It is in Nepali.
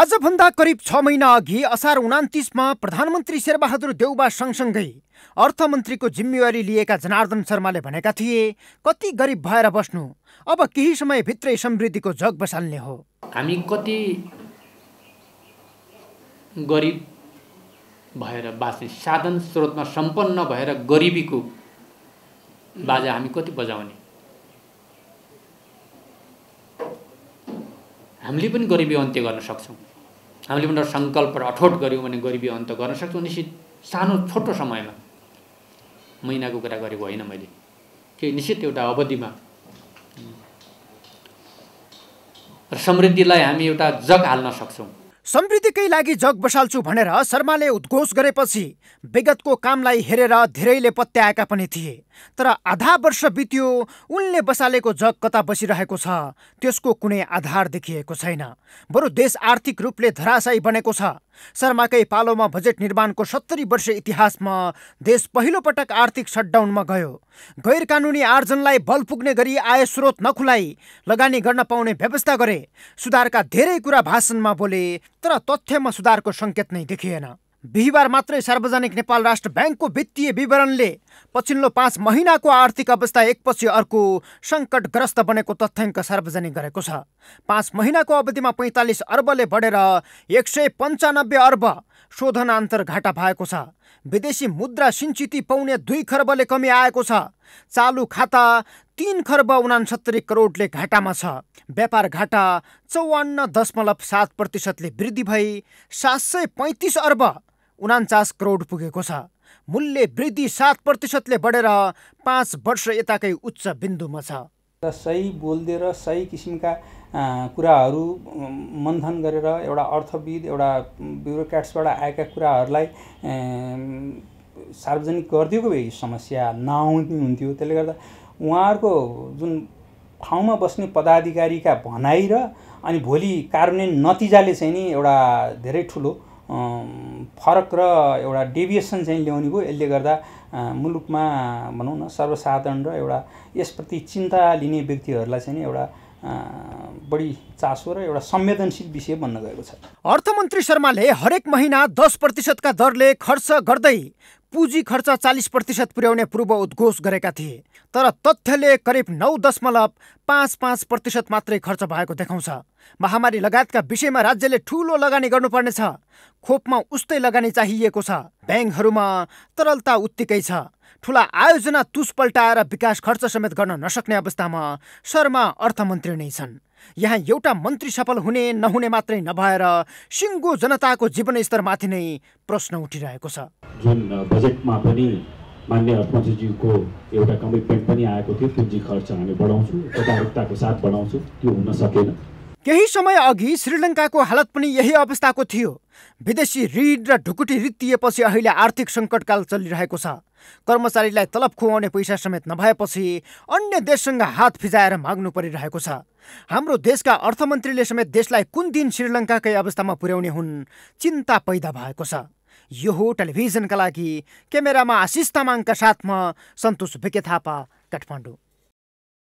आजभन्दा करिब छ महिना अघि असार उनातिसमा प्रधानमन्त्री शेरबहादुर देउबा सँगसँगै अर्थमन्त्रीको जिम्मेवारी लिएका जनार्दन शर्माले भनेका थिए कति गरिब भएर बस्नु अब केही समयभित्रै समृद्धिको जग बसाल्ने हो हामी कति गरिब भएर बाँच्ने साधन स्रोतमा सम्पन्न भएर गरिबीको बाजा हामी कति बजाउने हामीले पनि गरिबी अन्त्य गर्न सक्छौँ हामीले पनि एउटा सङ्कल्प र अठोट गऱ्यौँ भने गरिबी अन्त गर्न सक्छौँ निश्चित सानो छोटो समयमा महिनाको कुरा गरेको होइन मैले के निश्चित एउटा अवधिमा र समृद्धिलाई हामी एउटा जग हाल्न सक्छौँ समृद्धिकै लागि जग बसाल्छु भनेर शर्माले उद्घोष गरेपछि विगतको कामलाई हेरेर धेरैले पत्याएका पनि थिए तर आधा वर्ष बित्यो उनले बसालेको जग कता बसिरहेको छ त्यसको कुनै आधार देखिएको छैन बरु देश आर्थिक रूपले धराशायी बनेको छ शर्माकै पालोमा बजेट निर्माणको सत्तरी वर्ष इतिहासमा देश पहिलोपटक आर्थिक सटडाउनमा गयो गैर कानुनी आर्जनलाई बल पुग्ने गरी आय स्रोत नखुलाई लगानी गर्न पाउने व्यवस्था गरे सुधारका धेरै कुरा भाषणमा बोले तर तथ्यमा सुधारको सङ्केत नै देखिएन बिहिबार मात्रै सार्वजनिक नेपाल राष्ट्र ब्याङ्कको वित्तीय विवरणले पछिल्लो पाँच महिनाको आर्थिक अवस्था एकपछि अर्को सङ्कटग्रस्त बनेको तथ्याङ्क सार्वजनिक गरेको छ पाँच महिनाको अवधिमा पैँतालिस अर्बले बढेर एक सय पन्चानब्बे अर्ब शोधनान्तर घाटा भएको छ विदेशी मुद्रा सिन्चित पाउने दुई खर्बले कमी आएको छ चालु खाता तिन खर्ब उनासत्तरी करोडले घाटामा छ व्यापार घाटा चौवन्न दशमलव सात प्रतिशतले वृद्धि भई सात सय पैँतिस अर्ब उनान्चास करोड पुगेको छ मूल्य वृद्धि सात प्रतिशतले बढेर पाँच वर्ष यताकै उच्च बिन्दुमा छ र सही बोलिदिएर सही किसिमका कुराहरू मन्थन गरेर एउटा अर्थविद एउटा ब्युरोक्राट्सबाट आएका कुराहरूलाई सार्वजनिक गरिदिएको भए समस्या नआउने हुन्थ्यो त्यसले गर्दा उहाँहरूको जुन ठाउँमा बस्ने पदाधिकारीका भनाइ र अनि भोलि कार्यान्वयन नतिजाले चाहिँ नि एउटा धेरै ठुलो फरक र एउटा डेभिएसन चाहिँ ल्याउने भयो यसले गर्दा मुलुकमा भनौँ न सर्वसाधारण र एउटा यसप्रति चिन्ता लिने व्यक्तिहरूलाई चाहिँ एउटा बढी चासो र एउटा संवेदनशील विषय बन्न गएको छ अर्थमन्त्री शर्माले हरेक महिना दस प्रतिशतका दरले खर्च गर्दै पुँजी खर्च चालिस प्रतिशत पुर्याउने पूर्व उद्घोष गरेका थिए तर तथ्यले करिब नौ दशमलव पाँच पाँच प्रतिशत मात्रै खर्च भएको देखाउँछ महामारी लगायतका विषयमा राज्यले ठुलो लगानी गर्नुपर्नेछ खोपमा उस्तै लगानी चाहिएको छ ब्याङ्कहरूमा तरलता उत्तिकै छ ठुला आयोजना तुसपल्टाएर विकास खर्च समेत गर्न नसक्ने अवस्थामा शर्मा अर्थमन्त्री नै छन् यहाँ एउटा मन्त्री सफल हुने नहुने मात्रै नभएर सिङ्गो जनताको जीवनस्तरमाथि नै प्रश्न उठिरहेको छ जुन बजेटमा पनि मान्य अर्थमन्त्रीज्यूको एउटा कमिटमेन्ट पनि आएको थियो पुँजी खर्च हामी बढाउँछौँ सजागताको साथ बढाउँछौँ त्यो हुन सकेन केही समय अघि श्रीलङ्काको हालत पनि यही अवस्थाको थियो विदेशी ऋण र ढुकुटी रित्तिएपछि अहिले आर्थिक सङ्कटकाल चलिरहेको छ कर्मचारीलाई तलब खुवाउने पैसा समेत नभएपछि अन्य देशसँग हात फिजाएर माग्नु परिरहेको छ हाम्रो देशका अर्थमन्त्रीले समेत देशलाई कुन दिन श्रीलङ्काकै अवस्थामा पुर्याउने हुन् चिन्ता पैदा भएको छ यो हो टेलिभिजनका लागि क्यामेरामा आशिष तामाङका साथमा सन्तोष विके थापा काठमाडौँ